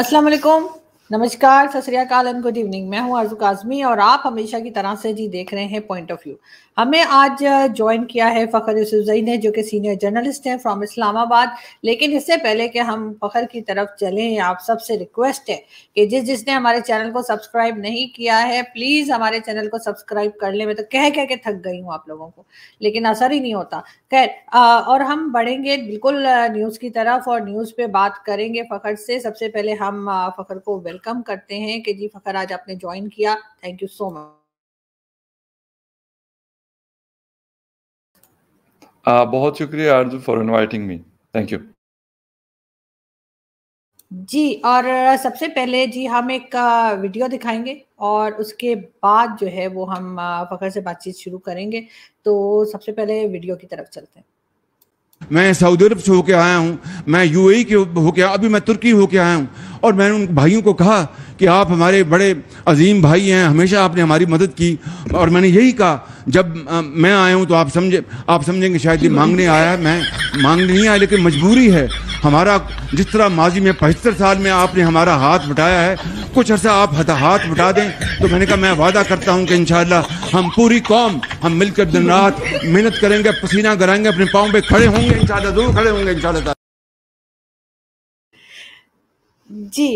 अस्सलाम नमस्कार सत श्रीकाल एंड गुड इवनिंग मैं हूं आरजू काजमी और आप हमेशा की तरह से जी देख रहे हैं पॉइंट ऑफ व्यू हमें आज ज्वाइन किया है फ़खर यूसुफई ने जो कि सीनियर जर्नलिस्ट हैं फ्रॉम इस्लामाबाद लेकिन इससे पहले कि हम फ़खर की तरफ चलें आप सबसे रिक्वेस्ट है कि जिस जिसने हमारे चैनल को सब्सक्राइब नहीं किया है प्लीज़ हमारे चैनल को सब्सक्राइब कर ले मैं तो कह कह के थक गई हूँ आप लोगों को लेकिन असर ही नहीं होता खैर और हम बढ़ेंगे बिल्कुल न्यूज़ की तरफ और न्यूज़ पे बात करेंगे फ़खर से सबसे पहले हम फ़खर को वेलकम वेलकम करते हैं कि जी फखर आज आपने ज्वाइन किया थैंक यू सो मच बहुत शुक्रिया Arjun for inviting me thank you जी और सबसे पहले जी हम एक वीडियो दिखाएंगे और उसके बाद जो है वो हम फखर से बातचीत शुरू करेंगे तो सबसे पहले वीडियो की तरफ चलते हैं मैं सऊदी अरब से होके आया हूँ मैं यूएई के होके अभी मैं तुर्की होके आया हूँ और मैंने उन भाइयों को कहा कि आप हमारे बड़े अजीम भाई हैं हमेशा आपने हमारी मदद की और मैंने यही कहा जब आ, मैं आया हूँ तो आप समझे आप समझेंगे शायद ये मांगने आया है मैं मांगने नहीं आया लेकिन मजबूरी है हमारा जिस तरह माजी में पचहत्तर साल में आपने हमारा हाथ बटाया है कुछ अर्सा आप हाथ बटा दें तो मैंने कहा मैं वादा करता हूँ कि इन हम पूरी कौम हम मिलकर दिन रात मेहनत करेंगे पसीना गराएंगे अपने पाँव पे खड़े होंगे इन जरूर खड़े होंगे इन जी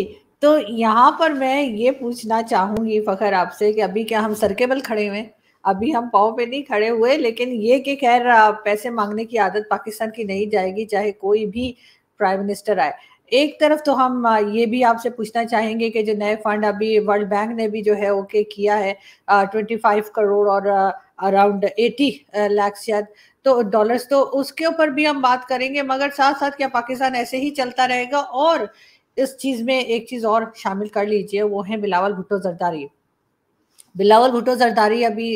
तो यहाँ पर मैं ये पूछना चाहूंगी फखर आपसे कि अभी क्या हम सर के बल खड़े हुए अभी हम पाओ पे नहीं खड़े हुए लेकिन ये कि खैर पैसे मांगने की आदत पाकिस्तान की नहीं जाएगी चाहे कोई भी प्राइम मिनिस्टर आए एक तरफ तो हम ये भी आपसे पूछना चाहेंगे कि जो नए फंड अभी वर्ल्ड बैंक ने भी जो है ओके किया है ट्वेंटी फाइव करोड़ और अराउंड एटी लाख शायद तो डॉलर्स तो उसके ऊपर भी हम बात करेंगे मगर साथ साथ क्या पाकिस्तान ऐसे ही चलता रहेगा और इस चीज में एक चीज और शामिल कर लीजिए वो है बिलावल भुट्टो जरदारी बिलावल भुट्टो जरदारी अभी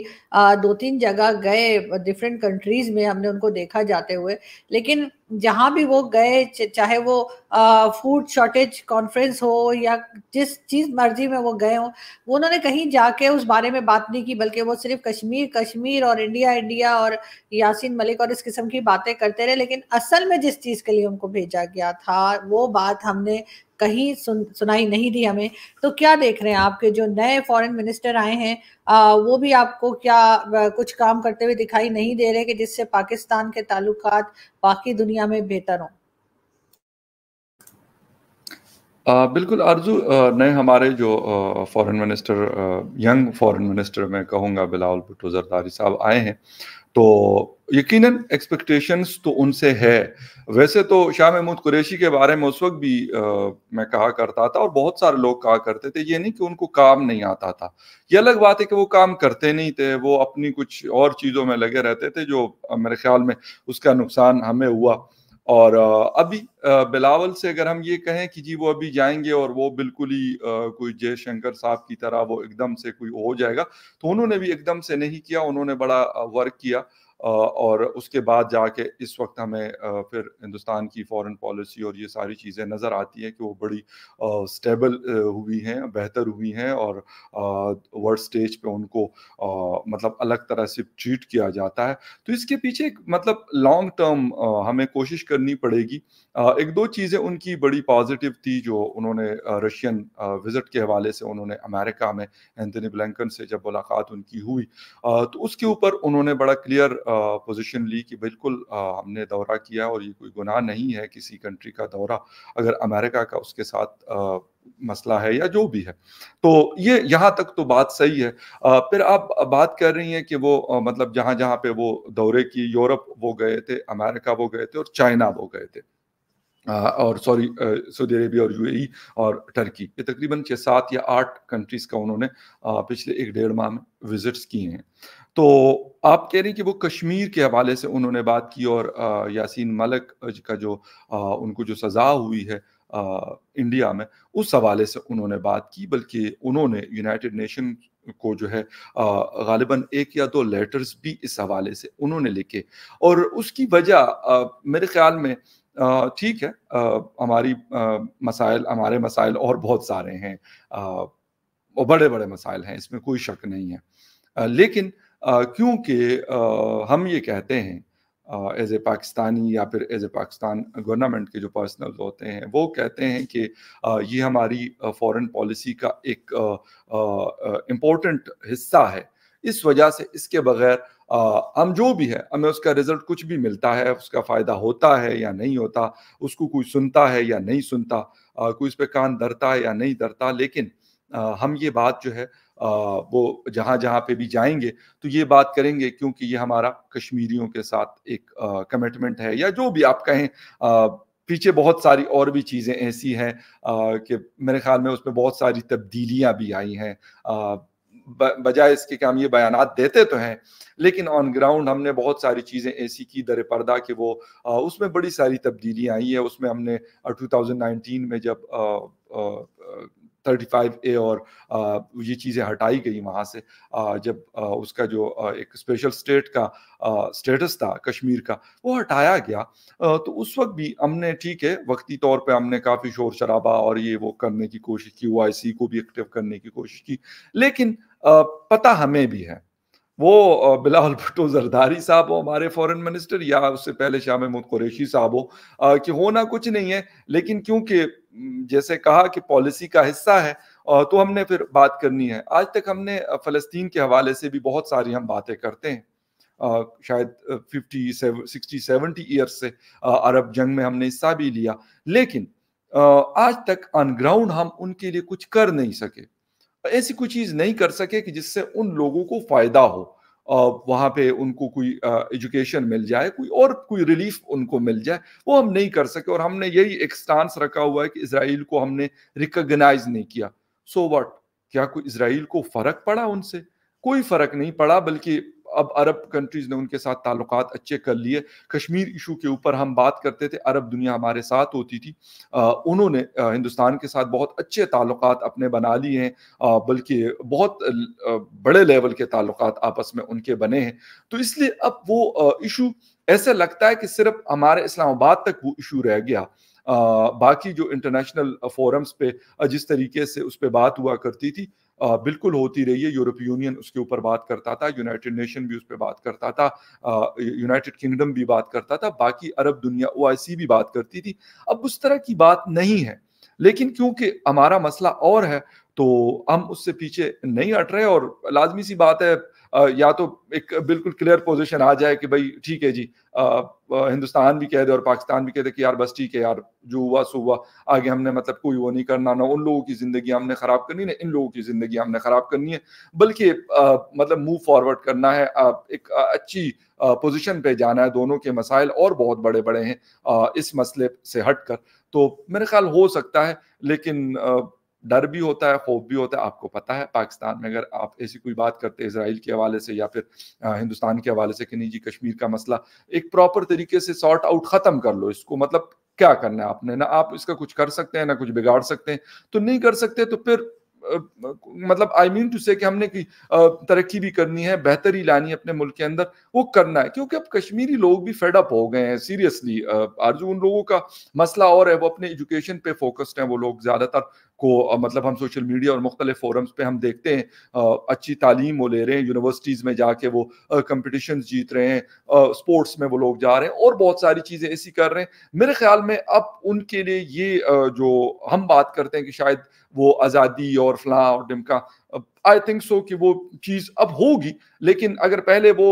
दो तीन जगह गए डिफरेंट कंट्रीज में हमने उनको देखा जाते हुए लेकिन जहाँ भी वो गए चाहे वो फूड शॉर्टेज कॉन्फ्रेंस हो या जिस चीज़ मर्जी में वो गए हो वो उन्होंने कहीं जाके उस बारे में बात नहीं की बल्कि वो सिर्फ कश्मीर कश्मीर और इंडिया इंडिया और यासीन मलिक और इस किस्म की बातें करते रहे लेकिन असल में जिस चीज़ के लिए उनको भेजा गया था वो बात हमने कहीं सुन सुनाई नहीं दी हमें तो क्या देख रहे हैं आपके जो नए फॉरेन मिनिस्टर आए हैं वो भी आपको क्या कुछ काम करते हुए दिखाई नहीं दे रहे कि जिससे पाकिस्तान के ताल्लुक बाकी दुनिया में बेहतर हों बिल्कुल अर्जु नए हमारे जो foreign minister young foreign minister मैं कहूँगा बिलावल भुट्टो जरदारी साहब आए हैं तो यकीनन एक्सपेक्टेशंस तो उनसे है वैसे तो शाह महमूद कुरैशी के बारे में उस वक्त भी आ, मैं कहा करता था और बहुत सारे लोग कहा करते थे ये नहीं कि उनको काम नहीं आता था ये अलग बात है कि वो काम करते नहीं थे वो अपनी कुछ और चीज़ों में लगे रहते थे जो मेरे ख्याल में उसका नुकसान हमें हुआ और अभी बिलावल से अगर हम ये कहें कि जी वो अभी जाएंगे और वो बिल्कुल ही कोई जयशंकर साहब की तरह वो एकदम से कोई हो जाएगा तो उन्होंने भी एकदम से नहीं किया उन्होंने बड़ा वर्क किया और उसके बाद जाके इस वक्त हमें फिर हिंदुस्तान की फॉरेन पॉलिसी और ये सारी चीज़ें नज़र आती हैं कि वो बड़ी स्टेबल हुई हैं बेहतर हुई हैं और वर्ल्ड स्टेज पे उनको मतलब अलग तरह से ट्रीट किया जाता है तो इसके पीछे एक मतलब लॉन्ग टर्म हमें कोशिश करनी पड़ेगी एक दो चीज़ें उनकी बड़ी पॉजिटिव थी जो उन्होंने रशियन विज़िट के हवाले से उन्होंने अमेरिका में एंथनी ब्लैंकन से जब मुलाकात उनकी हुई तो उसके ऊपर उन्होंने बड़ा क्लियर पोजीशन ली कि बिल्कुल हमने दौरा किया और ये कोई गुनाह नहीं है किसी कंट्री का दौरा अगर अमेरिका का उसके साथ मसला है या जो भी है तो ये यहाँ तक तो बात सही है फिर आप बात कर रही हैं कि वो मतलब जहाँ जहाँ पे वो दौरे की यूरोप वो गए थे अमेरिका वो गए थे और चाइना वो गए थे और सॉरी सऊदी अरेबिया और यूएई e और टर्की ये तकरीबन छः सात या आठ कंट्रीज़ का उन्होंने पिछले एक डेढ़ माह में विजिट्स किए हैं तो आप कह रही कि वो कश्मीर के हवाले से उन्होंने बात की और यासीन मलिक का जो उनको जो सज़ा हुई है इंडिया में उस हवाले से उन्होंने बात की बल्कि उन्होंने यूनाइटेड नेशन को जो है गालिबा एक या दो लेटर्स भी इस हवाले से उन्होंने लिखे और उसकी वजह मेरे ख्याल में ठीक है हमारी मसाइल हमारे मसाइल और बहुत सारे हैं और बड़े बड़े मसाइल हैं इसमें कोई शक नहीं है लेकिन क्योंकि हम ये कहते हैं एज ए पाकिस्तानी या फिर एज ए पाकिस्तान गवर्नमेंट के जो पर्सनल होते हैं वो कहते हैं कि ये हमारी फॉरेन पॉलिसी का एक इम्पोर्टेंट हिस्सा है इस वजह से इसके बगैर हम जो भी है हमें उसका रिजल्ट कुछ भी मिलता है उसका फ़ायदा होता है या नहीं होता उसको कोई सुनता है या नहीं सुनता कोई इस पर कान धरता है या नहीं धरता लेकिन हम ये बात जो है वो जहाँ जहाँ पे भी जाएंगे तो ये बात करेंगे क्योंकि ये हमारा कश्मीरियों के साथ एक कमिटमेंट है या जो भी आप कहें पीछे बहुत सारी और भी चीज़ें ऐसी हैं कि मेरे ख्याल में उसमें बहुत सारी तब्दीलियाँ भी आई हैं बजाय इसके कि हम ये बयान देते तो हैं लेकिन ऑन ग्राउंड हमने बहुत सारी चीज़ें ऐसी की दर पर्दा कि वो आ, उसमें बड़ी सारी तब्दीलियाँ आई है उसमें हमने 2019 में जब आ, आ, 35 ए और ये चीज़ें हटाई गई वहाँ से जब उसका जो एक स्पेशल स्टेट का स्टेटस था कश्मीर का वो हटाया गया तो उस वक्त भी हमने ठीक है वक्ती तौर पे हमने काफ़ी शोर शराबा और ये वो करने की कोशिश की ओ को भी एक्टिव करने की कोशिश की लेकिन पता हमें भी है वो बिलाल भुट्टो जरदारी साहब हो हमारे फॉरेन मिनिस्टर या उससे पहले शाह महमूद कुरेशी साहब हो कि होना कुछ नहीं है लेकिन क्योंकि जैसे कहा कि पॉलिसी का हिस्सा है तो हमने फिर बात करनी है आज तक हमने फ़लस्तीन के हवाले से भी बहुत सारी हम बातें करते हैं शायद फिफ्टी सिक्सटी सेवेंटी ईयर्स से अरब जंग में हमने हिस्सा भी लिया लेकिन आज तक ऑन ग्राउंड हम उनके लिए कुछ कर नहीं सके ऐसी कोई चीज नहीं कर सके कि जिससे उन लोगों को फायदा हो वहां पे उनको कोई एजुकेशन मिल जाए कोई और कोई रिलीफ उनको मिल जाए वो हम नहीं कर सके और हमने यही एक स्टांस रखा हुआ है कि इसराइल को हमने रिकोगनाइज नहीं किया सो so वट क्या कोई इसराइल को फर्क पड़ा उनसे कोई फर्क नहीं पड़ा बल्कि अब अरब कंट्रीज ने उनके साथ ताल्लुक अच्छे कर लिए कश्मीर इशू के ऊपर हम बात करते थे अरब दुनिया हमारे साथ होती थी आ, उन्होंने आ, हिंदुस्तान के साथ बहुत अच्छे ताल्लुक अपने बना लिए हैं बल्कि बहुत बड़े लेवल के ताल्लुक आपस में उनके बने हैं तो इसलिए अब वो इशू ऐसा लगता है कि सिर्फ हमारे इस्लामाबाद तक वो इशू रह गया आ, बाकी जो इंटरनेशनल फोरम्स पे जिस तरीके से उस पर बात हुआ करती थी बिल्कुल होती रही है यूरोपीय यूनियन उसके ऊपर बात करता था यूनाइटेड नेशन भी उस पर बात करता था यूनाइटेड किंगडम भी बात करता था बाकी अरब दुनिया ओ भी बात करती थी अब उस तरह की बात नहीं है लेकिन क्योंकि हमारा मसला और है तो हम उससे पीछे नहीं हट रहे और लाजमी सी बात है या तो एक बिल्कुल क्लियर पोजिशन आ जाए कि भाई ठीक है जी आ, हिंदुस्तान भी कह दे और पाकिस्तान भी कह दे कि यार बस ठीक है यार जो हुआ सो हुआ आगे हमने मतलब कोई वो नहीं करना ना उन लोगों की जिंदगी हमने खराब करनी ना इन लोगों की जिंदगी हमने खराब करनी है बल्कि मतलब मूव फॉरवर्ड करना है आ, एक अच्छी पोजिशन पे जाना है दोनों के मसाइल और बहुत बड़े बड़े हैं इस मसले से हट तो मेरे ख्याल हो सकता है लेकिन डर भी होता है खौफ भी होता है आपको पता है पाकिस्तान में अगर आप ऐसी कोई बात करते हैं इसराइल के हवाले से या फिर हिंदुस्तान के हवाले से कि नहीं जी कश्मीर का मसला एक प्रॉपर तरीके से सॉर्ट आउट खत्म कर लो इसको मतलब क्या करना है आपने ना आप इसका कुछ कर सकते हैं ना कुछ बिगाड़ सकते हैं तो नहीं कर सकते तो फिर मतलब आई मीन टू से कि हमने की तरक्की भी करनी है बेहतरी लानी है अपने मुल्क के अंदर वो करना है क्योंकि अब कश्मीरी लोग भी फेडअप हो गए हैं सीरियसली आज उन लोगों का मसला और है वो अपने एजुकेशन पे फोकस्ड हैं वो लोग ज़्यादातर को मतलब हम सोशल मीडिया और मुख्तलि फोरम्स पे हम देखते हैं अच्छी तालीम वो ले रहे हैं यूनिवर्सिटीज़ में जाके वो कंपटिशन जीत रहे हैं स्पोर्ट्स में वो लोग जा रहे हैं और बहुत सारी चीज़ें ऐसी कर रहे हैं मेरे ख्याल में अब उनके लिए ये जो हम बात करते हैं कि शायद वो आज़ादी और फला और डिमका आई थिंक सो कि वो चीज़ अब होगी लेकिन अगर पहले वो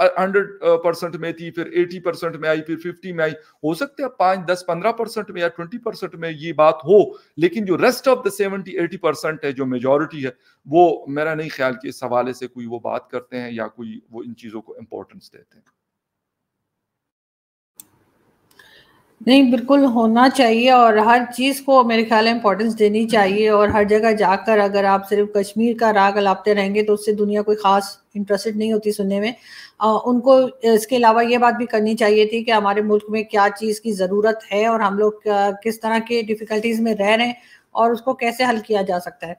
हंड्रेड परसेंट में थी फिर एटी परसेंट में आई फिर फिफ्टी में आई हो सकते हैं पांच दस पंद्रह परसेंट में या ट्वेंटी परसेंट में ये बात हो लेकिन जो rest of the seventy eighty percent है जो मेजोरिटी है वो मेरा नहीं ख्याल कि इस हवाले से कोई वो बात करते हैं या कोई वो इन चीज़ों को इंपॉर्टेंस देते हैं नहीं बिल्कुल होना चाहिए और हर चीज़ को मेरे ख्याल है इम्पोर्टेंस देनी चाहिए और हर जगह जाकर अगर आप सिर्फ कश्मीर का राग अलापते रहेंगे तो उससे दुनिया कोई ख़ास इंटरेस्टेड नहीं होती सुनने में आ, उनको इसके अलावा ये बात भी करनी चाहिए थी कि हमारे मुल्क में क्या चीज़ की ज़रूरत है और हम लोग किस तरह के डिफ़िकल्टीज़ में रह रहे हैं और उसको कैसे हल किया जा सकता है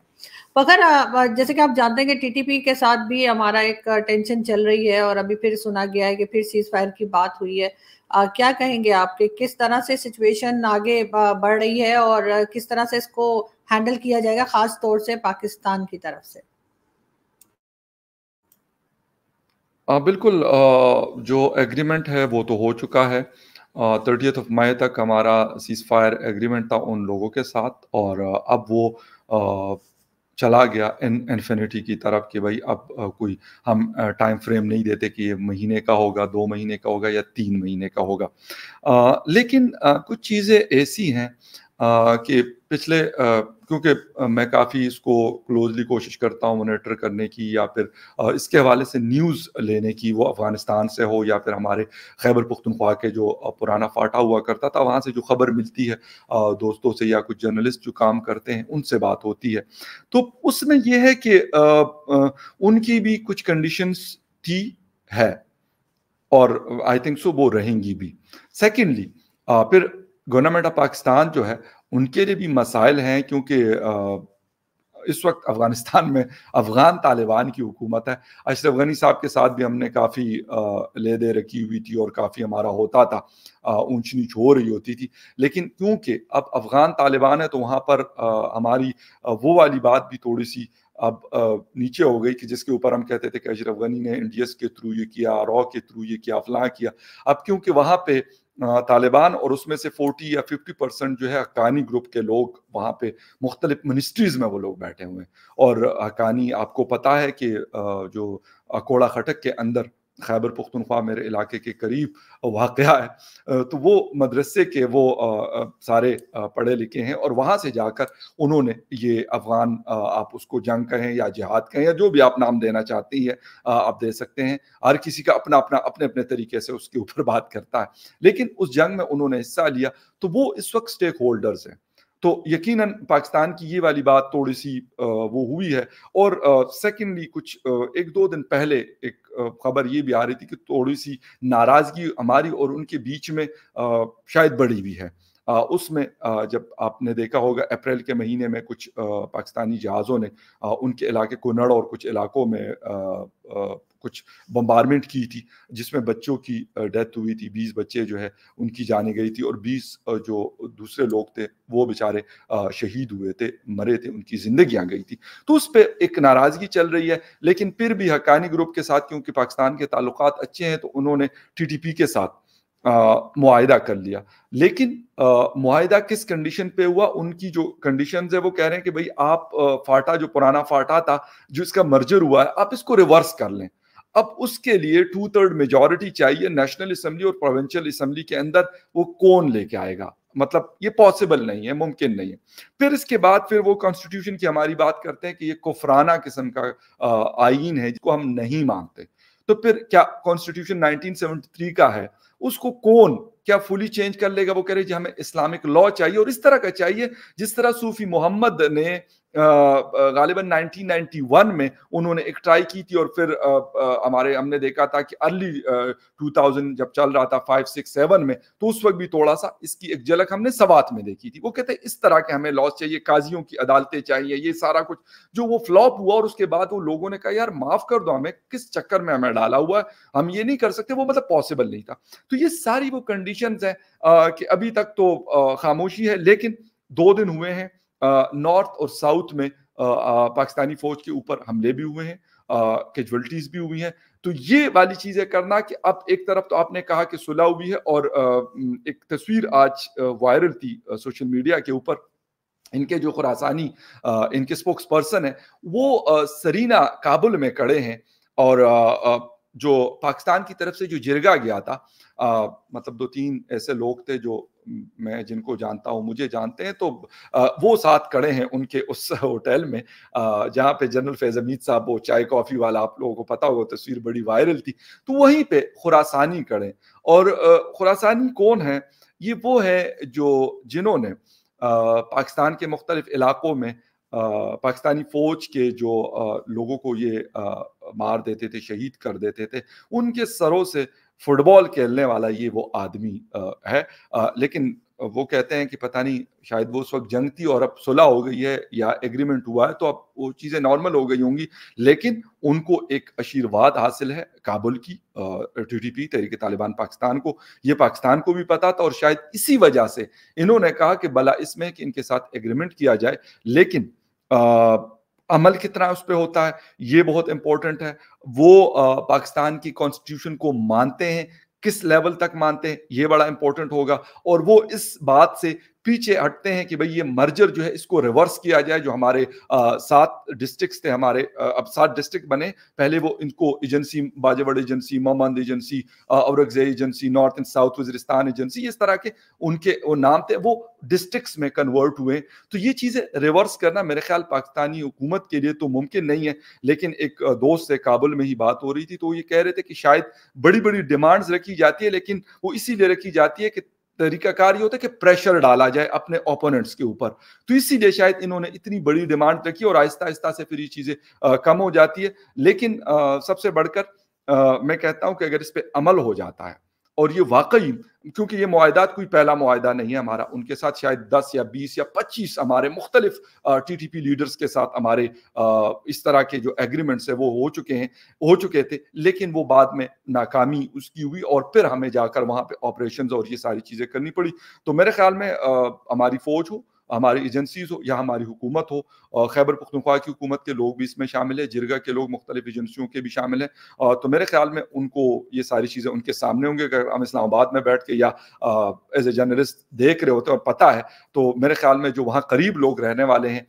मगर जैसे कि आप जानते हैं कि टीटीपी के साथ भी हमारा एक टेंशन चल रही है और अभी फिर सुना गया है कि फिर सीज़ फायर की बात हुई है आ, क्या कहेंगे आपके किस तरह से सिचुएशन आगे बढ़ रही है और किस तरह से इसको हैंडल किया जाएगा खास तौर से पाकिस्तान की तरफ से आ, बिल्कुल आ, जो एग्रीमेंट है वो तो हो चुका है थर्टी ऑफ मई तक हमारा सीज फायर एग्रीमेंट था उन लोगों के साथ और अब वो चला गया इन इन्फिनिटी की तरफ कि भाई अब कोई हम टाइम फ्रेम नहीं देते कि ये महीने का होगा दो महीने का होगा या तीन महीने का होगा आ, लेकिन आ, कुछ चीज़ें ऐसी हैं कि पिछले क्योंकि मैं काफ़ी इसको क्लोजली कोशिश करता हूँ मोनिटर करने की या फिर इसके हवाले से न्यूज़ लेने की वो अफ़गानिस्तान से हो या फिर हमारे खैबर पुख्तनख्वा के जो पुराना फाटा हुआ करता था वहाँ से जो खबर मिलती है दोस्तों से या कुछ जर्नलिस्ट जो काम करते हैं उनसे बात होती है तो उसमें यह है कि उनकी भी कुछ कंडीशंस थी है और आई थिंक सो वो रहेंगी भी सेकेंडली फिर गवर्नमेंट ऑफ पाकिस्तान जो है उनके लिए भी मसाइल हैं क्योंकि इस वक्त अफगानिस्तान में अफगान तालिबान की हुकूमत है अशरफ गनी साहब के साथ भी हमने काफ़ी ले दे रखी हुई थी और काफ़ी हमारा होता था ऊंच नीच हो रही होती थी लेकिन क्योंकि अब अफगान तालिबान है तो वहाँ पर आ, हमारी वो वाली बात भी थोड़ी सी अब आ, नीचे हो गई कि जिसके ऊपर हम कहते थे कि अशरफ गनी ने एनडीएस के थ्रू ये किया रॉ के थ्रू ये किया फलां किया अब क्योंकि वहाँ पर तालिबान और उसमें से 40 या 50 परसेंट जो है हकानी ग्रुप के लोग वहाँ पे मुख्तलिफ मिनिस्ट्रीज में वो लोग बैठे हुए हैं और हकानी आपको पता है कि जो अकोड़ा खटक के अंदर खैबर पुख्तनख्वा मेरे इलाके के करीब वाक़ है तो वो मदरसे के वो सारे पढ़े लिखे हैं और वहाँ से जाकर उन्होंने ये अफ़गान आप उसको जंग कहें या जिहाद कहें या जो भी आप नाम देना चाहती हैं आप दे सकते हैं हर किसी का अपना अपना अपने अपने तरीके से उसके ऊपर बात करता है लेकिन उस जंग में उन्होंने हिस्सा लिया तो वो इस वक्त स्टेक होल्डर्स हैं तो यकीनन पाकिस्तान की ये वाली बात थोड़ी सी वो हुई है और सेकेंडली कुछ एक दो दिन पहले एक खबर ये भी आ रही थी कि थोड़ी सी नाराज़गी हमारी और उनके बीच में शायद बढ़ी हुई है उसमें जब आपने देखा होगा अप्रैल के महीने में कुछ पाकिस्तानी जहाज़ों ने उनके इलाके कुनड़ और कुछ इलाकों में कुछ बम्बारमेंट की थी जिसमें बच्चों की डेथ हुई थी बीस बच्चे जो है उनकी जाने गई थी और बीस जो दूसरे लोग थे वो बेचारे शहीद हुए थे मरे थे उनकी जिंदगियां गई थी तो उस पर एक नाराज़गी चल रही है लेकिन फिर भी हकानी ग्रुप के साथ क्योंकि पाकिस्तान के ताल्लुक अच्छे हैं तो उन्होंने टी के साथ मुआहदा कर लिया लेकिन मुआहदा किस कंडीशन पे हुआ उनकी जो कंडीशन है वो कह रहे हैं कि भाई आप आ, फाटा जो पुराना फाटा था जो इसका मर्जर हुआ है आप इसको रिवर्स कर लें अब उसके लिए टू थर्ड मेजोरिटी चाहिए नेशनल असम्बली और प्रोविंशियल असम्बली के अंदर वो कौन लेके आएगा मतलब ये पॉसिबल नहीं है मुमकिन नहीं है फिर इसके बाद फिर वो कॉन्स्टिट्यूशन की हमारी बात करते हैं कि ये कुफराना किस्म का आइन है जिसको हम नहीं मानते तो फिर क्या कॉन्स्टिट्यूशन 1973 का है उसको कौन क्या फुली चेंज कर लेगा वो कह रहे जी हमें इस्लामिक लॉ चाहिए और इस तरह का चाहिए जिस तरह सूफी मोहम्मद ने गालिबन 1991 में उन्होंने एक ट्राई की थी और फिर हमारे हमने देखा था कि अर्ली 2000 जब चल रहा था फाइव सिक्स सेवन में तो उस वक्त भी थोड़ा सा इसकी एक झलक हमने सवात में देखी थी वो कहते हैं इस तरह के हमें लॉस चाहिए काजियों की अदालतें चाहिए ये सारा कुछ जो वो फ्लॉप हुआ और उसके बाद वो लोगों ने कहा यार माफ कर दो हमें किस चक्कर में हमें डाला हुआ हम ये नहीं कर सकते वो मतलब पॉसिबल नहीं था तो ये सारी वो कंडीशन है कि अभी तक तो खामोशी है लेकिन दो दिन हुए हैं नॉर्थ और साउथ में पाकिस्तानी फौज के ऊपर हमले भी हुए हैं कैजुअलिटीज भी हुई हैं तो ये वाली चीजें करना कि अब एक तरफ तो आपने कहा कि सुलह हुई है और आ, एक तस्वीर आज वायरल थी आ, सोशल मीडिया के ऊपर इनके जो खुरासानी इनके स्पोक्स पर्सन है वो आ, सरीना काबुल में खड़े हैं और जो पाकिस्तान की तरफ से जो जिरगा गया था आ, मतलब दो तीन ऐसे लोग थे जो मैं जिनको जानता हूँ मुझे जानते हैं तो आ, वो साथ खड़े हैं उनके उस होटल में जहाँ पे जनरल फैज़ अमीद साहब वो चाय कॉफ़ी वाला आप लोगों को पता होगा तस्वीर बड़ी वायरल थी तो वहीं पे खुरासानी खड़े और खुरासानी कौन है ये वो है जो जिन्होंने पाकिस्तान के मुख्तलिफ इलाकों में पाकिस्तानी फ़ौज के जो लोगों को ये मार देते थे शहीद कर देते थे उनके सरों से फुटबॉल खेलने वाला ये वो आदमी है लेकिन वो कहते हैं कि पता नहीं शायद वो उस वक्त जंग थी और अब सुलह हो गई है या एग्रीमेंट हुआ है तो अब वो चीज़ें नॉर्मल हो गई होंगी लेकिन उनको एक आशीर्वाद हासिल है काबुल की T T P Tehreek Taliban Pakistan को ये पाकिस्तान को भी पता था और शायद इसी वजह से इन्होंने कहा कि भला इसमें कि इनके साथ एग्रीमेंट किया जाए लेकिन आ, अमल कितना उस पर होता है ये बहुत इंपॉर्टेंट है वो पाकिस्तान की कॉन्स्टिट्यूशन को मानते हैं किस लेवल तक मानते हैं ये बड़ा इंपॉर्टेंट होगा और वो इस बात से पीछे हटते हैं कि भाई ये मर्जर जो है इसको रिवर्स किया जाए जो हमारे सात डिस्ट्रिक्ट थे हमारे आ, अब सात डिस्ट्रिक्ट बने पहले वो इनको agency Bajaur agency Mohmand agency Aurangzeb agency north and south Waziristan agency इस तरह के उनके वो नाम थे वो डिस्ट्रिक्ट में कन्वर्ट हुए तो ये चीज़ें रिवर्स करना मेरे ख्याल पाकिस्तानी हुकूमत के लिए तो मुमकिन नहीं है लेकिन एक दोस्त से काबुल में ही बात हो रही थी तो ये कह रहे थे कि शायद बड़ी बड़ी डिमांड्स रखी जाती है लेकिन वो इसीलिए रखी जाती है कि तरीकाकार ये होता है कि प्रेशर डाला जाए अपने ओपोनेंट्स के ऊपर तो इसीलिए शायद इन्होंने इतनी बड़ी डिमांड रखी और आहिस्ता आहिस्ता से फिर ये चीज़ें कम हो जाती है लेकिन आ, सबसे बढ़कर आ, मैं कहता हूं कि अगर इस पर अमल हो जाता है और ये वाकई क्योंकि ये माहदात कोई पहला माहदा नहीं है हमारा उनके साथ शायद दस या बीस या पच्चीस हमारे मुख्तलिफ टी टी पी लीडर्स के साथ हमारे इस तरह के जो एग्रीमेंट्स हैं वो हो चुके हैं हो चुके थे लेकिन वो बाद में नाकामी उसकी हुई और फिर हमें जाकर वहाँ पर ऑपरेशन और ये सारी चीज़ें करनी पड़ी तो मेरे ख्याल में हमारी फ़ौज हो हमारी एजेंसीज हो या हमारी हुकूमत हो खैबर पुख्तनख्वा की हुकूमत के लोग भी इसमें शामिल है जिरगा के लोग मुख्तलिफ एजेंसियों के भी शामिल हैं तो मेरे ख्याल में उनको ये सारी चीज़ें उनके सामने होंगी अगर हम इस्लामाबाद में बैठ के या एज ए जर्नलिस्ट देख रहे होते हैं और पता है तो मेरे ख्याल में जो वहाँ करीब लोग रहने वाले हैं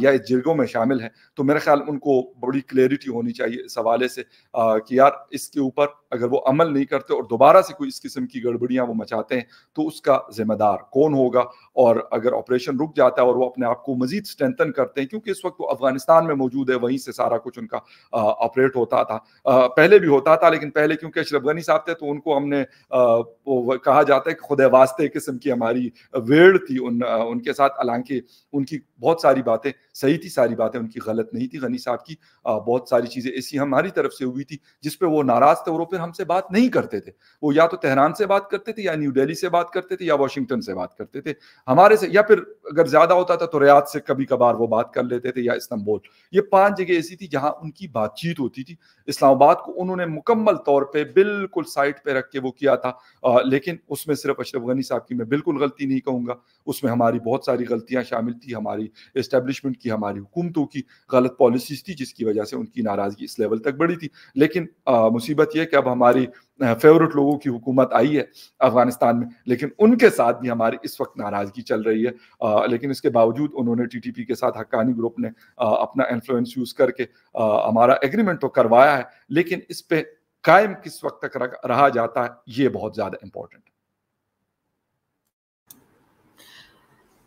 या इस जिरगों में शामिल हैं तो मेरे ख्याल उनको बड़ी क्लेरिटी होनी चाहिए इस हवाले से कि यार इसके ऊपर अगर वो अमल नहीं करते और दोबारा से कोई इस किस्म की गड़बड़ियाँ वो मचाते हैं तो उसका जिम्मेदार कौन होगा और अगर ऑपरेशन रुक जाता है और वो अपने आप को मजीद स्ट्रेंथन करते हैं क्योंकि इस वक्त वो अफगानिस्तान में मौजूद है वहीं से सारा कुछ उनका ऑपरेट होता था आ, पहले भी होता था लेकिन पहले क्योंकि अशरफ गनी साहब थे तो उनको हमने कहा जाता है कि खुद वास्ते किस्म की हमारी वेड़ थी उन उनके साथ हालांकि उनकी बहुत सारी बातें बातें सही थी सारी बातें उनकी गलत नहीं थी गनी साहब की आ, बहुत सारी चीज़ें ऐसी हमारी तरफ से हुई थी जिस पे वो नाराज़ थे और फिर हमसे बात नहीं करते थे वो या तो तेहरान से बात करते थे या न्यू डेली से बात करते थे या वॉशिंगटन से बात करते थे हमारे से या फिर अगर ज़्यादा होता था तो रियाद से कभी कभार वो बात कर लेते थे या इस्तंबुल ये पांच जगह ऐसी थी जहाँ उनकी बातचीत होती थी इस्लामाबाद को उन्होंने मुकम्मल तौर पर बिल्कुल साइड पर रख के वो किया था लेकिन उसमें सिर्फ अशरफ गनी साहब की मैं बिल्कुल गलती नहीं कहूंगा उसमें हमारी बहुत सारी गलतियां शामिल थी हमारी इस्टेब्लिशमेंट की हमारी हुकूमतों की गलत पॉलिसीज थी जिसकी वजह से उनकी नाराज़गी इस लेवल तक बढ़ी थी लेकिन मुसीबत यह कि अब हमारी फेवरेट लोगों की हुकूमत आई है अफगानिस्तान में लेकिन उनके साथ भी हमारी इस वक्त नाराज़गी चल रही है आ, लेकिन इसके बावजूद उन्होंने टीटीपी के साथ हक्कानी ग्रुप ने आ, अपना इन्फ्लुएंस यूज़ करके आ, हमारा एग्रीमेंट तो करवाया है लेकिन इस पर कायम किस वक्त तक रहा जाता है ये बहुत ज़्यादा इंपॉर्टेंट है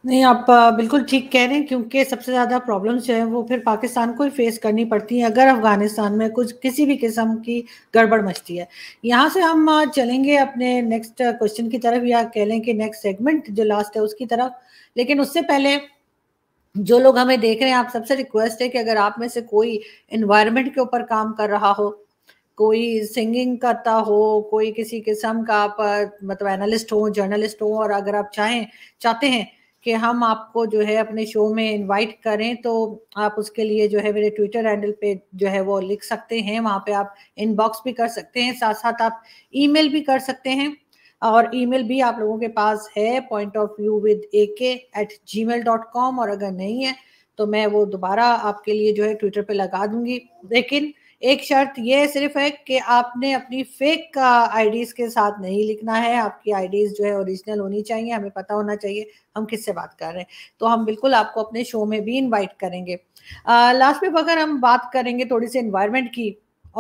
नहीं आप बिल्कुल ठीक कह रहे हैं क्योंकि सबसे ज़्यादा प्रॉब्लम्स जो है वो फिर पाकिस्तान को ही फेस करनी पड़ती हैं अगर अफगानिस्तान में कुछ किसी भी किस्म की गड़बड़ मचती है यहाँ से हम चलेंगे अपने नेक्स्ट क्वेश्चन की तरफ या कह लें कि नेक्स्ट सेगमेंट जो लास्ट है उसकी तरफ लेकिन उससे पहले जो लोग हमें देख रहे हैं आप सबसे रिक्वेस्ट है कि अगर आप में से कोई इन्वायरमेंट के ऊपर काम कर रहा हो कोई सिंगिंग करता हो कोई किसी किस्म का आप मतलब एनालिस्ट हो जर्नलिस्ट हो और अगर आप चाहें चाहते हैं कि हम आपको जो है अपने शो में इनवाइट करें तो आप उसके लिए जो है मेरे ट्विटर हैंडल पे जो है वो लिख सकते हैं वहाँ पे आप इनबॉक्स भी कर सकते हैं साथ साथ आप ईमेल भी कर सकते हैं और ईमेल भी आप लोगों के पास है point of view with A K at Gmail dot com और अगर नहीं है तो मैं वो दोबारा आपके लिए जो है ट्विटर पे लगा दूंगी लेकिन एक शर्त ये सिर्फ है कि आपने अपनी फेक आईडीज के साथ नहीं लिखना है आपकी आईडीज जो है ओरिजिनल होनी चाहिए हमें पता होना चाहिए हम किससे बात कर रहे हैं तो हम बिल्कुल आपको अपने शो में भी इनवाइट करेंगे लास्ट में अगर हम बात करेंगे थोड़ी सी इन्वायरमेंट की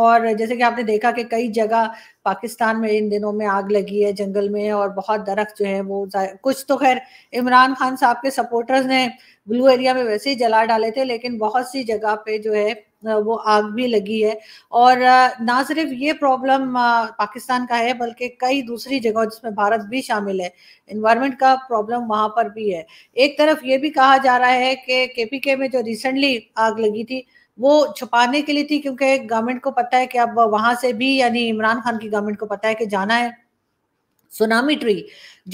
और जैसे कि आपने देखा कि कई जगह पाकिस्तान में इन दिनों में आग लगी है जंगल में और बहुत दरख्त जो है वो कुछ तो खैर इमरान खान साहब के सपोर्टर्स ने ब्लू एरिया में वैसे ही जला डाले थे लेकिन बहुत सी जगह पे जो है वो आग भी लगी है और ना सिर्फ ये प्रॉब्लम पाकिस्तान का है बल्कि कई दूसरी जगह जिसमें भारत भी शामिल है इन्वायरमेंट का प्रॉब्लम वहां पर भी है एक तरफ ये भी कहा जा रहा है कि के में जो रिसेंटली आग लगी थी वो छुपाने के लिए थी क्योंकि गवर्नमेंट को पता है कि अब वहां से भी यानी इमरान खान की गवर्नमेंट को पता है कि जाना है सुनामी ट्री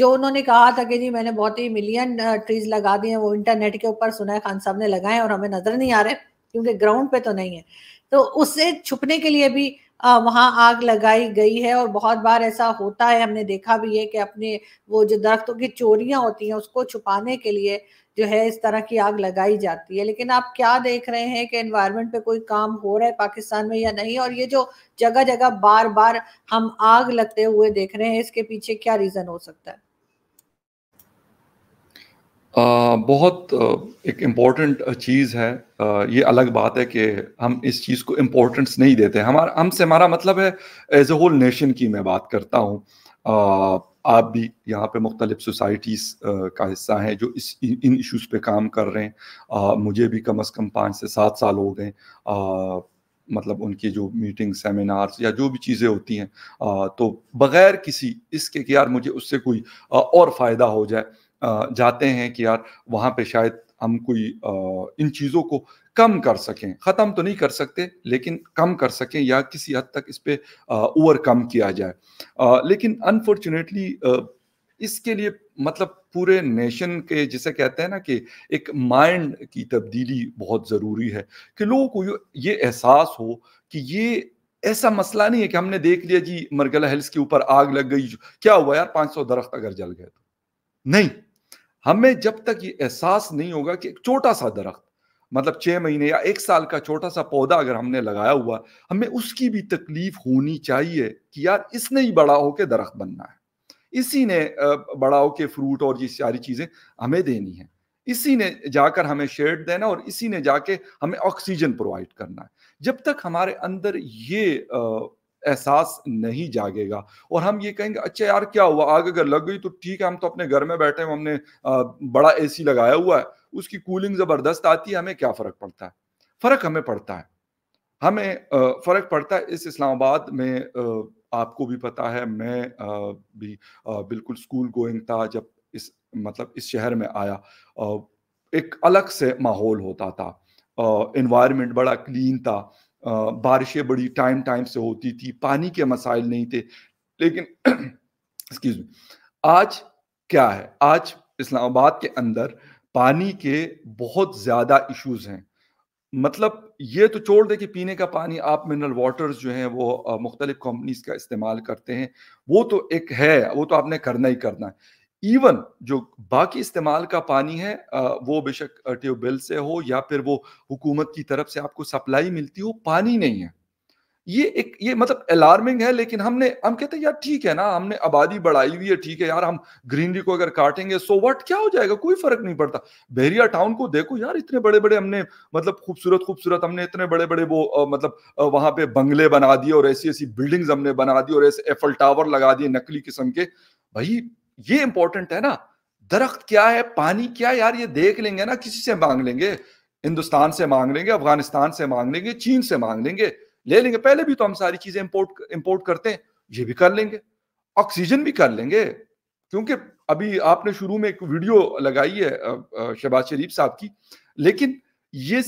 जो उन्होंने कहा था कि जी मैंने बहुत ही मिलियन ट्रीज लगा दी हैं वो इंटरनेट के ऊपर सुना है खान साहब ने लगाए और हमें नजर नहीं आ रहे क्योंकि ग्राउंड पे तो नहीं है तो उससे छुपने के लिए भी वहाँ आग लगाई गई है और बहुत बार ऐसा होता है हमने देखा भी है कि अपने वो जो दरख्तों की चोरियां होती हैं उसको छुपाने के लिए जो है इस तरह की आग लगाई जाती है लेकिन आप क्या देख रहे हैं कि एनवायरनमेंट पे कोई काम हो रहा है पाकिस्तान में या नहीं और ये जो जगह जगह बार बार हम आग लगते हुए देख रहे हैं इसके पीछे क्या रीजन हो सकता है आ, बहुत एक इम्पॉर्टेंट चीज़ है आ, ये अलग बात है कि हम इस चीज़ को इम्पोर्टेंस नहीं देते हमारा हमसे हमारा मतलब है एज ए होल नेशन की मैं बात करता हूँ आप भी यहाँ पे मुख्तलिफ सोसाइटीज़ का हिस्सा हैं जो इस इन इश्यूज़ पे काम कर रहे हैं आ, मुझे भी कम अज़ कम पाँच से सात साल हो गए मतलब उनकी जो मीटिंग सेमिनार्स या जो भी चीज़ें होती हैं तो बग़ैर किसी इसके कि यार मुझे उससे कोई और फ़ायदा हो जाए जाते हैं कि यार वहाँ पे शायद हम कोई इन चीज़ों को कम कर सकें ख़त्म तो नहीं कर सकते लेकिन कम कर सकें या किसी हद तक इस पर ओवरकम किया जाए लेकिन अनफॉर्चुनेटली इसके लिए मतलब पूरे नेशन के जिसे कहते हैं ना कि एक माइंड की तब्दीली बहुत ज़रूरी है कि लोगों को ये एहसास हो कि ये ऐसा मसला नहीं है कि हमने देख लिया जी मरगला हिल्स के ऊपर आग लग गई क्या हुआ यार 500 दरख्त अगर जल गए तो नहीं हमें जब तक ये एहसास नहीं होगा कि एक छोटा सा दरख्त मतलब छः महीने या एक साल का छोटा सा पौधा अगर हमने लगाया हुआ हमें उसकी भी तकलीफ होनी चाहिए कि यार इसने ही बड़ा होकर दरख्त बनना है इसी ने बड़ा होकर फ्रूट और ये सारी चीज़ें हमें देनी है इसी ने जाकर हमें शेड देना और इसी ने जाके हमें ऑक्सीजन प्रोवाइड करना है जब तक हमारे अंदर ये एहसास नहीं जागेगा और हम ये कहेंगे अच्छा यार क्या हुआ आग अगर लग गई तो ठीक है हम तो अपने घर में बैठे हैं हमने बड़ा एसी लगाया हुआ है उसकी कूलिंग जबरदस्त आती है हमें क्या फर्क पड़ता है फर्क हमें पड़ता है हमें फर्क पड़ता है इस इस्लामाबाद में आपको भी पता है मैं भी बिल्कुल स्कूल गोइंग था जब इस मतलब इस शहर में आया एक अलग से माहौल होता था इन्वायरमेंट बड़ा क्लीन था बारिशें बड़ी टाइम टाइम से होती थी पानी के मसाइल नहीं थे लेकिन एक्सक्यूज आज क्या है आज इस्लामाबाद के अंदर पानी के बहुत ज़्यादा इश्यूज हैं मतलब ये तो छोड़ दे कि पीने का पानी आप मिनरल वाटर्स जो हैं वो मुख्तलिफ कंपनीज का इस्तेमाल करते हैं वो तो एक है वो तो आपने करना ही करना है इवन जो बाकी इस्तेमाल का पानी है वो बेशक ट्यूबवेल से हो या फिर वो हुकूमत की तरफ से आपको सप्लाई मिलती हो पानी नहीं है ये एक ये मतलब अलार्मिंग है लेकिन हमने हम कहते हैं यार ठीक है ना हमने आबादी बढ़ाई हुई है ठीक है यार हम ग्रीनरी को अगर काटेंगे सो व्हाट क्या हो जाएगा कोई फर्क नहीं पड़ता बहरिया टाउन को देखो यार इतने बड़े बड़े हमने मतलब खूबसूरत खूबसूरत हमने इतने बड़े बड़े वो मतलब वहां पे बंगले बना दिए और ऐसी ऐसी बिल्डिंग्स हमने बना दी और ऐसे एफल टावर लगा दिए नकली किस्म के भाई ये इंपॉर्टेंट है ना दरख्त क्या है पानी क्या यार ये देख लेंगे ना किसी से मांग लेंगे हिंदुस्तान से मांग लेंगे अफगानिस्तान से मांग लेंगे चीन से मांग लेंगे ले लेंगे पहले भी तो हम सारी चीजें इंपोर्ट इंपोर्ट करते हैं ये भी कर लेंगे ऑक्सीजन भी कर लेंगे क्योंकि अभी आपने शुरू में एक वीडियो लगाई है शहबाज शरीफ साहब की लेकिन ये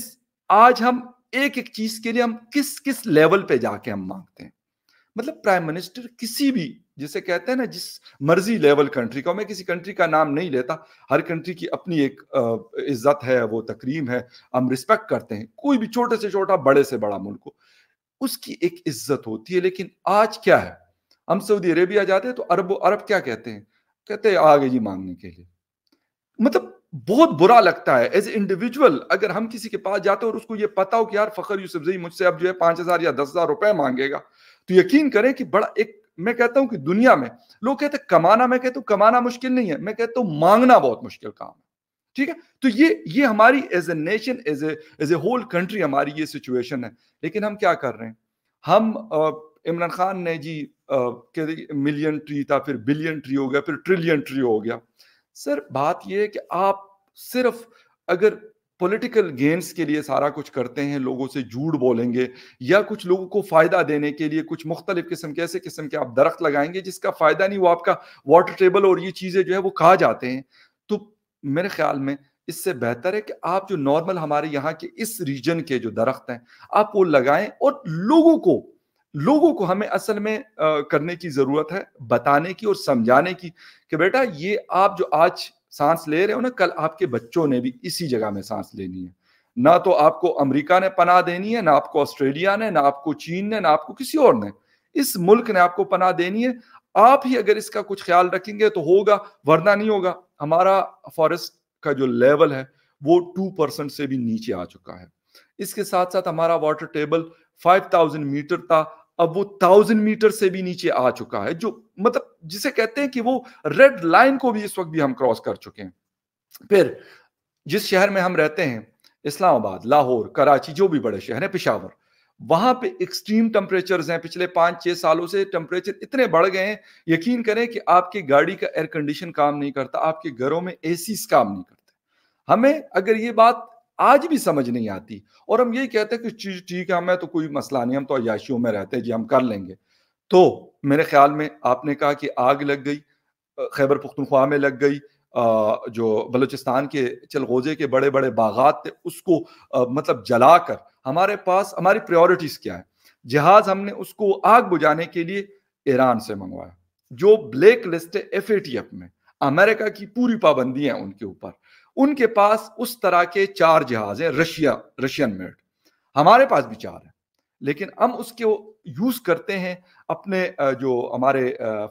आज हम एक एक चीज के लिए हम किस किस लेवल पे जाके हम मांगते हैं मतलब प्राइम मिनिस्टर किसी भी जिसे कहते हैं ना जिस मर्जी लेवल कंट्री का मैं किसी कंट्री का नाम नहीं लेता हर कंट्री की अपनी एक इज्जत है वो तकरीम है हम रिस्पेक्ट करते हैं कोई भी छोटे से छोटा बड़े से बड़ा मुल्क हो उसकी एक इज्जत होती है लेकिन आज क्या है हम सऊदी अरेबिया जाते हैं तो अरब अरब क्या कहते हैं कहते हैं आगे जी मांगने के लिए मतलब बहुत बुरा लगता है एज ए इंडिविजुअल अगर हम किसी के पास जाते और उसको ये पता हो कि यार फखर यूसुफजई मुझसे अब जो है पांच हजार या दस हजार रुपए मांगेगा तो यकीन करें कि बड़ा एक मैं कहता हूं कि दुनिया में लोग कहते कमाना मैं कहता हूं कमाना मुश्किल नहीं है मैं कहता हूं मांगना बहुत मुश्किल काम है ठीक है तो ये ये हमारी as a nation as as a whole country हमारी ये सिचुएशन है लेकिन हम क्या कर रहे हैं हम इमरान खान ने जी कहते मिलियन ट्री था फिर बिलियन ट्री हो गया फिर ट्रिलियन ट्री हो गया सर बात ये है कि आप सिर्फ अगर पॉलिटिकल गेन्स के लिए सारा कुछ करते हैं लोगों से झूठ बोलेंगे या कुछ लोगों को फ़ायदा देने के लिए कुछ मुख्तलिफ किस्म के ऐसे किस्म के आप दरख्त लगाएंगे जिसका फ़ायदा नहीं वो आपका वाटर टेबल और ये चीज़ें जो है वो खा जाते हैं तो मेरे ख्याल में इससे बेहतर है कि आप जो नॉर्मल हमारे यहाँ के इस रीजन के जो दरख्त हैं आप वो लगाएं और लोगों को लोगों को हमें असल में आ, करने की ज़रूरत है बताने की और समझाने की कि बेटा ये आप जो आज सांस ले रहे हो ना कल आपके बच्चों ने भी इसी जगह में सांस लेनी है ना तो आपको अमेरिका ने पनाह देनी है ना आपको ऑस्ट्रेलिया ने ना आपको चीन ने ना आपको किसी और ने इस मुल्क ने आपको पनाह देनी है आप ही अगर इसका कुछ ख्याल रखेंगे तो होगा वरना नहीं होगा हमारा फॉरेस्ट का जो लेवल है वो टू परसेंट से भी नीचे आ चुका है इसके साथ साथ हमारा water table five thousand metre था अब वो थाउजेंड मीटर से भी नीचे आ चुका है जो मतलब जिसे कहते हैं कि वो रेड लाइन को भी इस वक्त भी हम क्रॉस कर चुके हैं फिर जिस शहर में हम रहते हैं इस्लामाबाद लाहौर कराची जो भी बड़े शहर हैं पिशावर वहां पे एक्सट्रीम टेम्परेचर हैं पिछले पांच छह सालों से टेम्परेचर इतने बढ़ गए हैं यकीन करें कि आपकी गाड़ी का एयर कंडीशन काम नहीं करता आपके घरों में ए काम नहीं करते हमें अगर ये बात आज भी समझ नहीं आती और हम यही कहते हैं कि चीज ठीक है हमें तो कोई मसला नहीं हम तो अयाशियों में रहते हैं जी हम कर लेंगे तो मेरे ख्याल में आपने कहा कि आग लग गई खैबर पुख्तनख्वा में लग गई जो बलूचिस्तान के चलगोजे के बड़े बड़े बागात थे उसको मतलब जलाकर हमारे पास हमारी प्रायोरिटीज़ क्या है जहाज हमने उसको आग बुझाने के लिए ईरान से मंगवाया जो ब्लैक लिस्ट है एफ में अमेरिका की पूरी पाबंदी है उनके ऊपर उनके पास उस तरह के चार जहाज हैं रशिया रशियन मेड हमारे पास भी चार है लेकिन हम उसके यूज करते हैं अपने जो हमारे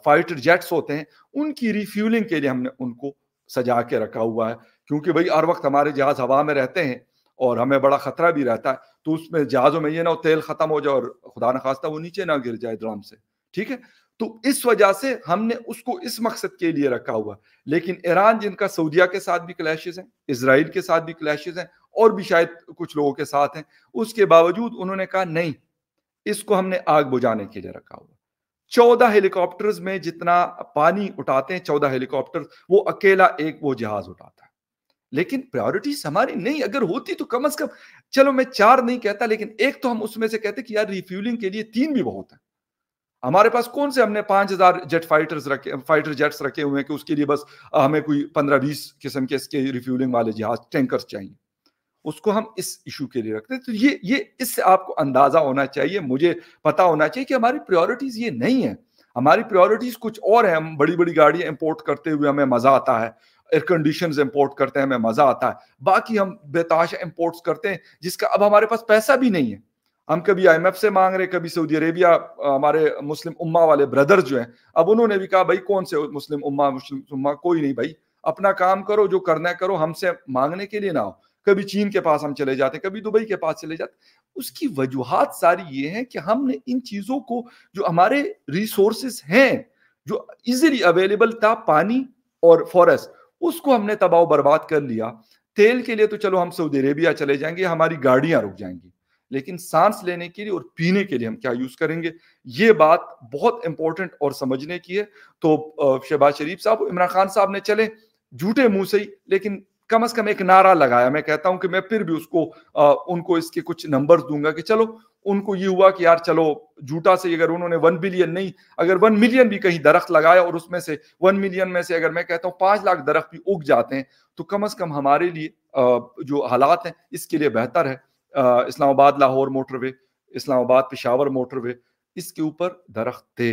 फाइटर जेट्स होते हैं उनकी रिफ्यूलिंग के लिए हमने उनको सजा के रखा हुआ है क्योंकि भाई हर वक्त हमारे जहाज हवा में रहते हैं और हमें बड़ा खतरा भी रहता है तो उसमें जहाजों में ये ना तेल खत्म हो जाए और खुदा न खास्ता वो नीचे ना गिर जाए ड्राम से ठीक है तो इस वजह से हमने उसको इस मकसद के लिए रखा हुआ लेकिन ईरान जिनका सऊदिया के साथ भी क्लैशेज हैं इसराइल के साथ भी क्लैशेज हैं और भी शायद कुछ लोगों के साथ हैं उसके बावजूद उन्होंने कहा नहीं इसको हमने आग बुझाने के लिए रखा हुआ चौदह हेलीकॉप्टर्स में जितना पानी उठाते हैं चौदह हेलीकॉप्टर वो अकेला एक वो जहाज उठाता है लेकिन प्रायोरिटीज हमारी नहीं अगर होती तो कम अज कम चलो मैं चार नहीं कहता लेकिन एक तो हम उसमें से कहते कि यार रिफ्यूलिंग के लिए तीन भी बहुत है हमारे पास कौन से हमने पांच हजार जेट फाइटर्स रखे फाइटर जेट्स रखे हुए हैं कि उसके लिए बस हमें कोई पंद्रह बीस किस्म के इसके रिफ्यूलिंग वाले जहाज टैंकर चाहिए उसको हम इस इशू के लिए रखते हैं तो ये ये इससे आपको अंदाजा होना चाहिए मुझे पता होना चाहिए कि हमारी प्रायोरिटीज ये नहीं है हमारी प्रायोरिटीज कुछ और है हम बड़ी बड़ी गाड़ियां इंपोर्ट करते हुए हमें मजा आता है एयर कंडीशन इंपोर्ट करते हैं हमें मजा आता है बाकी हम बेताशा इंपोर्ट्स करते हैं जिसका अब हमारे पास पैसा भी नहीं है हम कभी आईएमएफ से मांग रहे कभी सऊदी अरेबिया हमारे मुस्लिम उम्मा वाले ब्रदर जो हैं अब उन्होंने भी कहा भाई कौन से मुस्लिम उम्मा मुस्लिम उम्मा कोई नहीं भाई अपना काम करो जो करना है करो हमसे मांगने के लिए ना हो कभी चीन के पास हम चले जाते कभी दुबई के पास चले जाते उसकी वजूहत सारी ये है कि हमने इन चीज़ों को जो हमारे रिसोर्सेस हैं जो इजिली अवेलेबल था पानी और फॉरेस्ट उसको हमने तबाह बर्बाद कर लिया तेल के लिए तो चलो हम सऊदी अरेबिया चले जाएंगे हमारी गाड़ियां रुक जाएंगी लेकिन सांस लेने के लिए और पीने के लिए हम क्या यूज करेंगे ये बात बहुत इंपॉर्टेंट और समझने की है तो शहबाज शरीफ साहब इमरान खान साहब ने चले झूठे मुंह से ही लेकिन कम से कम एक नारा लगाया मैं कहता हूं कि मैं फिर भी उसको आ, उनको इसके कुछ नंबर दूंगा कि चलो उनको ये हुआ कि यार चलो झूठा से अगर उन्होंने वन बिलियन नहीं अगर वन मिलियन भी कहीं दरख्त लगाया और उसमें से वन मिलियन में से अगर मैं कहता हूँ पांच लाख दरख्त भी उग जाते हैं तो कम अज कम हमारे लिए जो हालात हैं इसके लिए बेहतर है इस्लामाबाद लाहौर मोटरवे इस्लामाबाद पिशावर मोटरवे इसके ऊपर दरख्त थे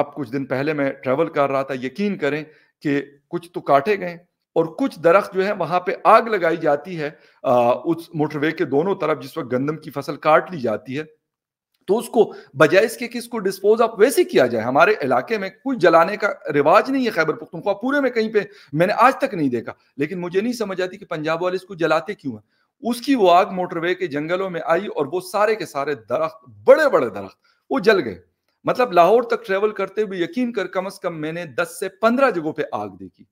अब कुछ दिन पहले मैं ट्रेवल कर रहा था यकीन करें कि कुछ तो काटे गए और कुछ दरख्त जो है वहां पे आग लगाई जाती है आ, उस मोटरवे के दोनों तरफ जिस वक्त गंदम की फसल काट ली जाती है तो उसको बजाय इसके कि इसको डिस्पोज ऑफ वैसे किया जाए हमारे इलाके में कुछ जलाने का रिवाज नहीं है खैबर पख्तनख्वा पूरे में कहीं पे मैंने आज तक नहीं देखा लेकिन मुझे नहीं समझ आती कि पंजाब वाले इसको जलाते क्यों हैं उसकी वो आग मोटरवे के जंगलों में आई और वो सारे के सारे दरख्त बड़े बड़े दरख्त वो जल गए मतलब लाहौर तक ट्रेवल करते हुए यकीन कर कम अज कम मैंने दस से पंद्रह जगहों पर आग देखी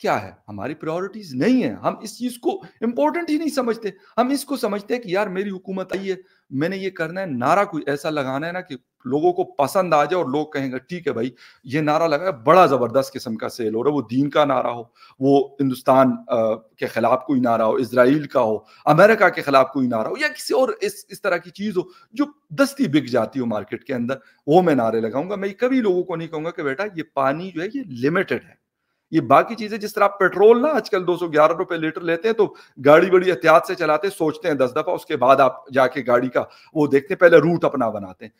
क्या है हमारी प्रायोरिटीज नहीं है हम इस चीज को इंपॉर्टेंट ही नहीं समझते हम इसको समझते हैं कि यार मेरी हुकूमत आई है मैंने ये करना है नारा कोई ऐसा लगाना है ना कि लोगों को पसंद आ जाए और लोग कहेंगे ठीक है भाई ये नारा लगा बड़ा जबरदस्त किस्म का सेल हो रहा है वो दीन का नारा हो वो हिंदुस्तान के खिलाफ कोई नारा हो इसराइल का हो अमेरिका के खिलाफ कोई नारा हो या किसी और इस इस तरह की चीज हो जो दस्ती बिक जाती हो मार्केट के अंदर वो मैं नारे लगाऊंगा मैं कभी लोगों को नहीं कहूंगा कि बेटा ये पानी जो है ये लिमिटेड है ये बाकी चीजें जिस तरह आप पेट्रोल ना आजकल दो सौ ग्यारह रुपए लीटर लेते हैं तो गाड़ी बड़ी एहतियात से चलाते हैं सोचते हैं दस दफा उसके बाद आप जाके गाड़ी का वो देखते हैं पहले रूट अपना बनाते हैं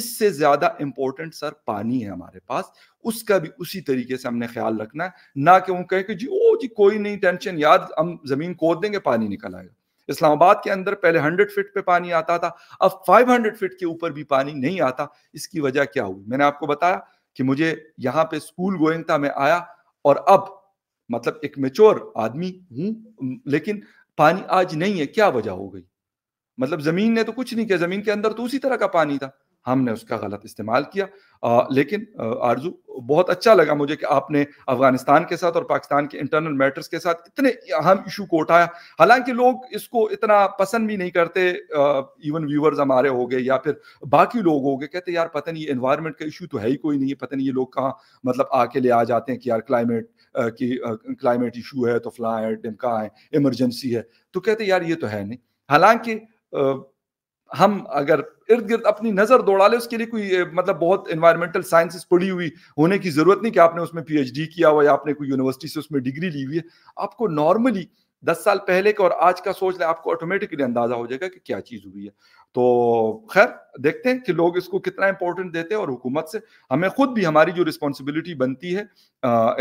इससे ज्यादा इंपॉर्टेंट सर पानी है हमारे पास उसका भी उसी तरीके से हमने ख्याल रखना है ना कि वो कहे कि जी ओ जी कोई नहीं टेंशन यार हम जमीन कोद देंगे पानी निकल आएगा इस्लामाबाद के अंदर पहले 100 फीट पे पानी आता था अब 500 फीट के ऊपर भी पानी नहीं आता इसकी वजह क्या हुई मैंने आपको बताया कि मुझे यहाँ पे स्कूल गोइंग था मैं आया और अब मतलब एक मेच्योर आदमी हूं लेकिन पानी आज नहीं है क्या वजह हो गई मतलब जमीन ने तो कुछ नहीं किया जमीन के अंदर तो उसी तरह का पानी था हमने उसका गलत इस्तेमाल किया आ, लेकिन आरजू बहुत अच्छा लगा मुझे कि आपने अफगानिस्तान के साथ और पाकिस्तान के इंटरनल मैटर्स के साथ इतने अहम इशू को उठाया हालांकि लोग इसको इतना पसंद भी नहीं करते आ, इवन व्यूवर्स हमारे हो गए या फिर बाकी लोग हो गए कहते यार पता नहीं ये इन्वायरमेंट का इशू तो है ही कोई नहीं है पता नहीं ये लोग कहाँ मतलब आके ले आ जाते हैं कि यार क्लाइमेट की क्लाइमेट इशू है तो फलां है डिमका है इमरजेंसी है तो कहते यार ये तो है नहीं हालांकि हम अगर इर्द गिर्द अपनी नजर दौड़ा ले उसके लिए कोई मतलब बहुत इन्वायरमेंटल साइंसेस पढ़ी हुई होने की जरूरत नहीं कि आपने उसमें पीएचडी किया हुआ या आपने कोई यूनिवर्सिटी से उसमें डिग्री ली हुई है आपको नॉर्मली दस साल पहले का और आज का सोच ले आपको ऑटोमेटिकली अंदाजा हो जाएगा कि क्या चीज हुई है तो खैर देखते हैं कि लोग इसको कितना इंपॉर्टेंट देते हैं और हुकूमत से हमें खुद भी हमारी जो रिस्पॉन्सिबिलिटी बनती है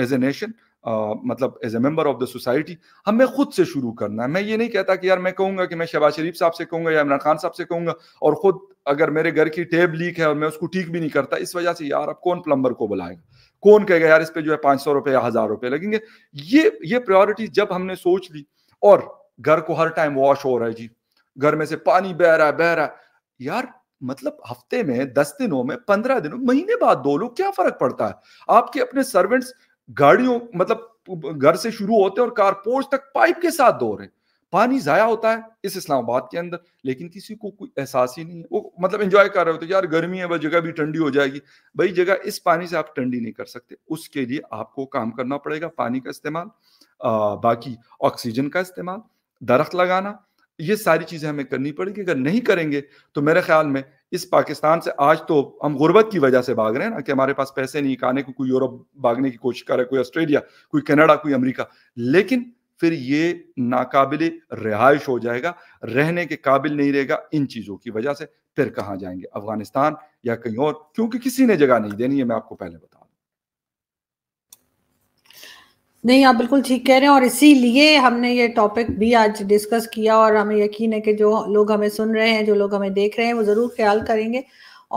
एज ए नेशन आ, मतलब as a member of the society हमें खुद से शुरू करना है मैं ये नहीं कहता कि यार मैं कहूंगा कि मैं शहबाज शरीफ साहब से कहूंगा या इमरान खान साहब से कहूंगा और खुद अगर मेरे घर की टेब लीक है और मैं उसको ठीक भी नहीं करता इस वजह से यार अब कौन प्लम्बर को बुलाएगा कौन कहेगा यार इस पर जो है पांच सौ रुपये या हज़ार रुपये लगेंगे ये ये प्रायोरिटी जब हमने सोच ली और घर को हर टाइम वॉश हो रहा है जी घर में से पानी बह रहा है बह रहा है यार मतलब हफ्ते में दस दिनों में पंद्रह दिनों महीने बाद दो लोग क्या फर्क पड़ता है आपके अपने सर्वेंट्स गाड़ियों मतलब घर से शुरू होते हैं और पोर्च तक पाइप के साथ दौड़ रहे पानी जाया होता है इस इस्लामाबाद के अंदर लेकिन किसी को कोई एहसास ही नहीं है वो मतलब एंजॉय कर रहे होते यार गर्मी है वह जगह भी ठंडी हो जाएगी भाई जगह इस पानी से आप ठंडी नहीं कर सकते उसके लिए आपको काम करना पड़ेगा पानी का इस्तेमाल बाकी ऑक्सीजन का इस्तेमाल दरख्त लगाना ये सारी चीज़ें हमें करनी पड़ेगी अगर नहीं करेंगे तो मेरे ख्याल में इस पाकिस्तान से आज तो हम गुर्बत की वजह से भाग रहे हैं ना कि हमारे पास पैसे नहीं खाने को कोई यूरोप भागने की कोशिश कर रहा है कोई ऑस्ट्रेलिया कोई कनाडा कोई अमेरिका लेकिन फिर ये नाकाबिल रिहाइश हो जाएगा रहने के काबिल नहीं रहेगा इन चीज़ों की वजह से फिर कहाँ जाएंगे अफगानिस्तान या कहीं और क्योंकि किसी ने जगह नहीं देनी है मैं आपको पहले बता नहीं आप बिल्कुल ठीक कह रहे हैं और इसीलिए हमने ये टॉपिक भी आज डिस्कस किया और हमें यकीन है कि जो लोग हमें सुन रहे हैं जो लोग हमें देख रहे हैं वो ज़रूर ख्याल करेंगे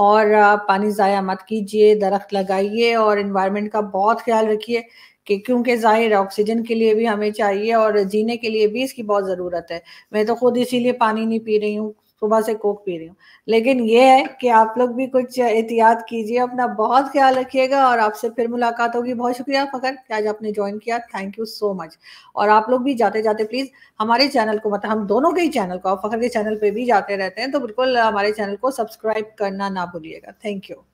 और पानी ज़ाया मत कीजिए दरख्त लगाइए और इन्वायरमेंट का बहुत ख्याल रखिए कि क्योंकि ज़ाहिर ऑक्सीजन के लिए भी हमें चाहिए और जीने के लिए भी इसकी बहुत ज़रूरत है मैं तो खुद इसीलिए पानी नहीं पी रही हूँ सुबह से कोक पी रही हूँ लेकिन ये है कि आप लोग भी कुछ एहतियात कीजिए अपना बहुत ख्याल रखिएगा और आपसे फिर मुलाकात होगी बहुत शुक्रिया फकर कि आज आपने ज्वाइन किया थैंक यू सो मच और आप लोग भी जाते जाते प्लीज़ हमारे चैनल को मतलब हम दोनों के ही चैनल को आप फखर के चैनल पर भी जाते रहते हैं तो बिल्कुल हमारे चैनल को सब्सक्राइब करना ना भूलिएगा थैंक यू